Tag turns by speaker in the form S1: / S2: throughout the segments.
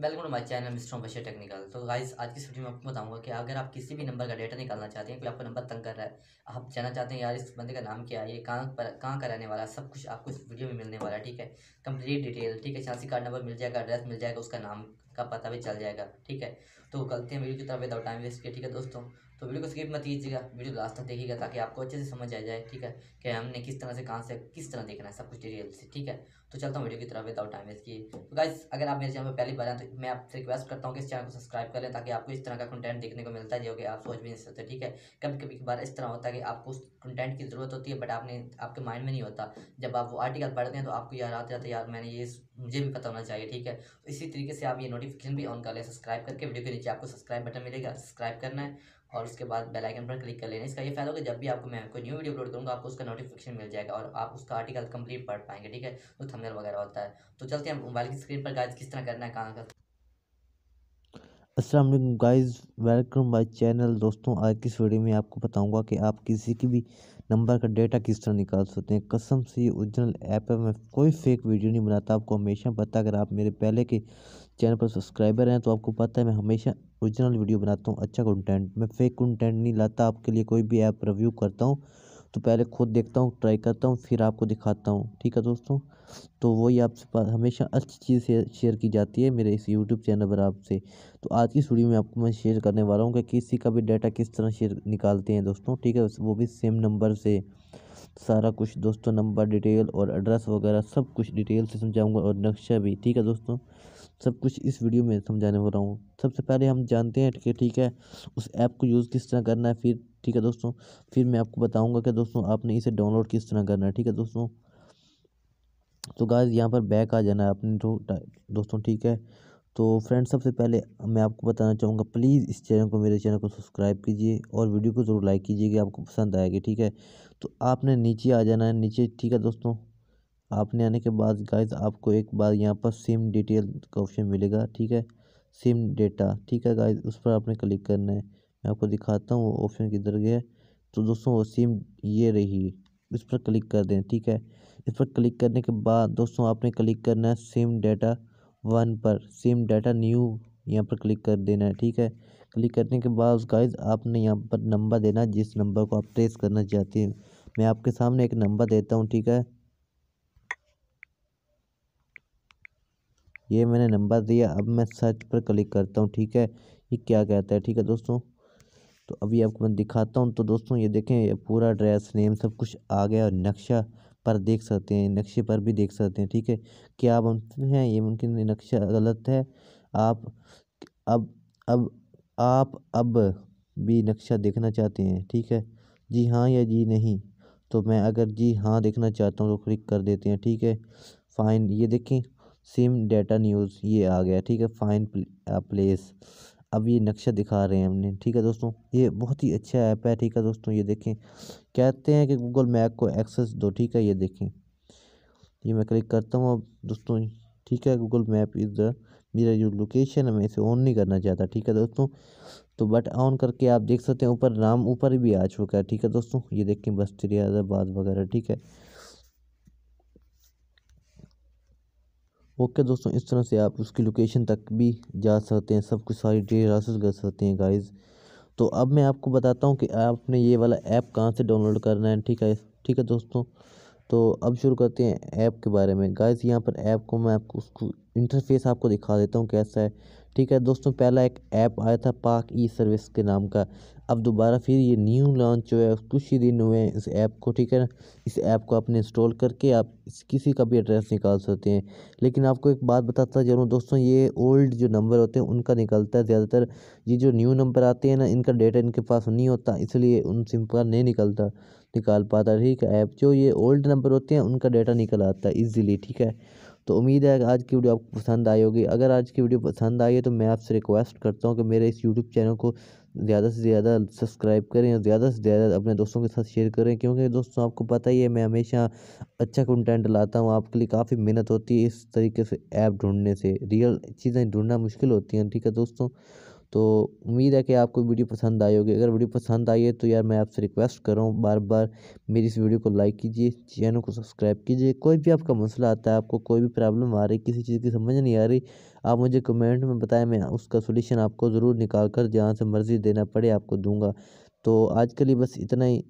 S1: welcome to my channel mister बशे technical तो guys आज की वीडियो में आपको बताऊंगा कि अगर आप किसी भी नंबर का डेटा निकालना चाहते हैं कोई आपका नंबर तंग कर रहा है आप जानना चाहते हैं यार इस बंदे का नाम क्या है ये कहाँ पर कहाँ का रहने वाला है सब कुछ आपको इस वीडियो में मिलने वाला है ठीक है कंप्लीट डिटेल ठीक है चांसी कार्ड नंबर मिल जाएगा एड्रेस मिल जाएगा उसका नाम का पता भी चल जाएगा ठीक है तो गलती है वीडियो की तरफ विदाउट टाइम वेस्ट किया ठीक है दोस्तों तो वीडियो को स्किप मत कीजिएगा वीडियो लास्ट तक देखिएगा ताकि आपको अच्छे से समझ आ जाए ठीक है कि हमने किस तरह से कहाँ से किस तरह देखना है सब कुछ डिटेल से ठीक है तो चलता हूँ वीडियो की तरफ विदाउट टाइम वेस्ट किए तो गाइज अगर आप मेरे चैनल पर पहली बार आए तो मैं आपसे रिक्वेस्ट करता हूँ कि इस चैनल को सब्सक्राइब करें ताकि आपको इस तरह का कंटेंट देखने को मिलता है जो कि आप सोच भी नहीं सकते ठीक है कभी कभी बार इस तरह होता है कि आपको उस कंटेंट की ज़रूरत होती है बट आपने आपके माइंड में नहीं होता जब आप वो आर्टिकल पढ़ते हैं तो आपको याद आते जाते यार मैंने ये मुझे भी पता होना चाहिए ठीक है तो इसी तरीके से आप ये नोट नोटिफिकेशन भी ऑन कर लें सब्सक्राइब करके वीडियो के नीचे आपको सब्सक्राइब बटन मिलेगा सब्सक्राइब करना है और उसके बाद बेल आइकन पर क्लिक कर लेना इसका ये फायदा होगा जब भी आपको मैं कोई न्यू वीडियो अपलोड करूँगा आपको उसका नोटिफिकेशन मिल जाएगा और आप उसका आर्टिकल कंप्लीट पढ़ पाएंगे ठीक है तो थंबनेल वगैरह होता है तो चलते हैं मोबाइल की स्क्रीन पर गाइस किस तरह करना है कहाँ का
S2: वालेकुम गाइस वेलकम माय चैनल दोस्तों आज की इस वीडियो में आपको बताऊंगा कि आप किसी की भी नंबर का डेटा किस तरह निकाल सकते हैं कसम से ये ओरिजिनल ऐप है मैं कोई फेक वीडियो नहीं बनाता आपको हमेशा पता अगर आप मेरे पहले के चैनल पर सब्सक्राइबर हैं तो आपको पता है मैं हमेशा ओरिजिनल वीडियो बनाता हूँ अच्छा कंटेंट मैं फेक कंटेंट नहीं लाता आपके लिए कोई भी ऐप रिव्यू करता हूँ तो पहले खुद देखता हूँ ट्राई करता हूँ फिर आपको दिखाता हूँ ठीक है दोस्तों तो वही आपसे हमेशा अच्छी चीज़ शेयर की जाती है मेरे इस यूट्यूब चैनल पर आपसे तो आज की वीडियो में आपको मैं शेयर करने वाला हूँ कि किसी का भी डाटा किस तरह शेयर निकालते हैं दोस्तों ठीक है वो भी सेम नंबर से सारा कुछ दोस्तों नंबर डिटेल और एड्रेस वगैरह सब कुछ डिटेल से समझाऊंगा और नक्शा भी ठीक है दोस्तों सब कुछ इस वीडियो में समझाने वाला हूँ सबसे पहले हम जानते हैं कि ठीक है उस ऐप को यूज़ किस तरह करना है फिर ठीक है दोस्तों फिर मैं आपको बताऊंगा कि दोस्तों आपने इसे डाउनलोड किस तरह करना है ठीक है दोस्तों तो गाइस यहाँ पर बैक आ जाना है अपने जो दोस्तों ठीक है तो फ्रेंड्स सबसे पहले मैं आपको बताना चाहूँगा प्लीज़ इस चैनल को मेरे चैनल को सब्सक्राइब कीजिए और वीडियो को ज़रूर लाइक कीजिए कि आपको पसंद आएगी ठीक है तो आपने नीचे आ जाना है नीचे ठीक है दोस्तों आपने आने के बाद गाइस आपको एक बार यहाँ पर सिम डिटेल का ऑप्शन मिलेगा ठीक है सिम डेटा ठीक है गाइस उस पर आपने क्लिक करना है मैं आपको दिखाता हूँ ऑप्शन किधर गया तो दोस्तों वो सिम ये रही इस पर क्लिक कर दें ठीक है इस पर क्लिक करने के बाद दोस्तों आपने क्लिक करना है सिम डाटा वन पर सिम डाटा न्यू यहाँ पर क्लिक कर देना है ठीक है क्लिक करने के बाद गाइज आपने यहाँ पर नंबर देना है जिस नंबर को आप ट्रेस करना चाहते हैं मैं आपके सामने एक नंबर देता हूँ ठीक है ये मैंने नंबर दिया अब मैं सर्च पर क्लिक करता हूँ ठीक है ये क्या कहता है ठीक है दोस्तों तो अभी आपको मैं दिखाता हूँ तो दोस्तों ये देखें ये पूरा ड्रेस नेम सब कुछ आ गया और नक्शा पर देख सकते हैं नक्शे पर भी देख सकते हैं ठीक है क्या मुमकिन हैं ये मुमकिन नक्शा गलत है आप अब अब आप अब भी नक्शा देखना चाहते हैं ठीक है जी हाँ या जी नहीं तो मैं अगर जी हाँ देखना चाहता हूँ तो क्लिक कर देते हैं ठीक है फाइन ये देखें सिम डेटा न्यूज़ ये आ गया ठीक है फाइन प्लेस अब ये नक्शा दिखा रहे हैं हमने ठीक है दोस्तों ये बहुत ही अच्छा ऐप है ठीक है दोस्तों ये देखें कहते हैं कि गूगल मैप को एक्सेस दो ठीक है ये देखें ये मैं क्लिक करता हूँ अब दोस्तों ठीक है गूगल मैप इज़ द मेरा जो लोकेशन है मैं इसे ऑन नहीं करना चाहता ठीक है दोस्तों तो बट ऑन करके आप देख सकते हैं ऊपर नाम ऊपर भी आ चुका है ठीक है दोस्तों ये देखें बस्तरी आजाबाद वगैरह ठीक है ओके दोस्तों इस तरह से आप उसकी लोकेशन तक भी जा सकते हैं सब कुछ सारी डिटेल हासिल कर सकते हैं गाइज़ तो अब मैं आपको बताता हूँ कि आपने ये वाला ऐप कहाँ से डाउनलोड करना है ठीक है ठीक है दोस्तों तो अब शुरू करते हैं ऐप के बारे में गाइज़ यहाँ पर ऐप को मैं आपको उसको इंटरफेस आपको दिखा देता हूँ कैसा है ठीक है दोस्तों पहला एक ऐप आया था पाक ई सर्विस के नाम का अब दोबारा फिर ये न्यू लॉन्च हुआ है कुछ ही दिन हुए हैं इस ऐप को ठीक है ना इस ऐप को आपने इंस्टॉल करके आप किसी का भी एड्रेस निकाल सकते हैं लेकिन आपको एक बात बताता जरूर दोस्तों ये ओल्ड जो नंबर होते हैं उनका निकलता है ज़्यादातर ये जो न्यू नंबर आते हैं ना इनका डेटा इनके पास नहीं होता इसलिए उन सिम का नहीं निकलता निकाल पाता ठीक है ऐप जो ये ओल्ड नंबर होते हैं उनका डेटा निकल आता है ईजिली ठीक है तो उम्मीद है आज की वीडियो आपको पसंद आई होगी अगर आज की वीडियो पसंद आई है तो मैं आपसे रिक्वेस्ट करता हूँ कि मेरे इस यूट्यूब चैनल को ज़्यादा से ज़्यादा सब्सक्राइब करें और ज़्यादा से ज़्यादा अपने दोस्तों के साथ शेयर करें क्योंकि दोस्तों आपको पता ही है मैं हमेशा अच्छा कंटेंट लाता हूँ आपके लिए काफ़ी मेहनत होती है इस तरीके से ऐप ढूंढने से रियल चीज़ें ढूंढना मुश्किल होती हैं ठीक है दोस्तों तो उम्मीद है कि आपको वीडियो पसंद आई होगी अगर वीडियो पसंद आई है तो यार मैं आपसे रिक्वेस्ट कर रहा हूँ बार बार मेरी इस वीडियो को लाइक कीजिए चैनल को सब्सक्राइब कीजिए कोई भी आपका मसला आता है आपको कोई भी प्रॉब्लम आ रही किसी चीज़ की समझ नहीं आ रही आप मुझे कमेंट में बताएं मैं उसका सोल्यूशन आपको ज़रूर निकाल कर जहाँ से मर्ज़ी देना पड़े आपको दूँगा तो आज के लिए बस इतना ही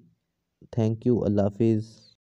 S2: थैंक यू अल्लाह हाफिज़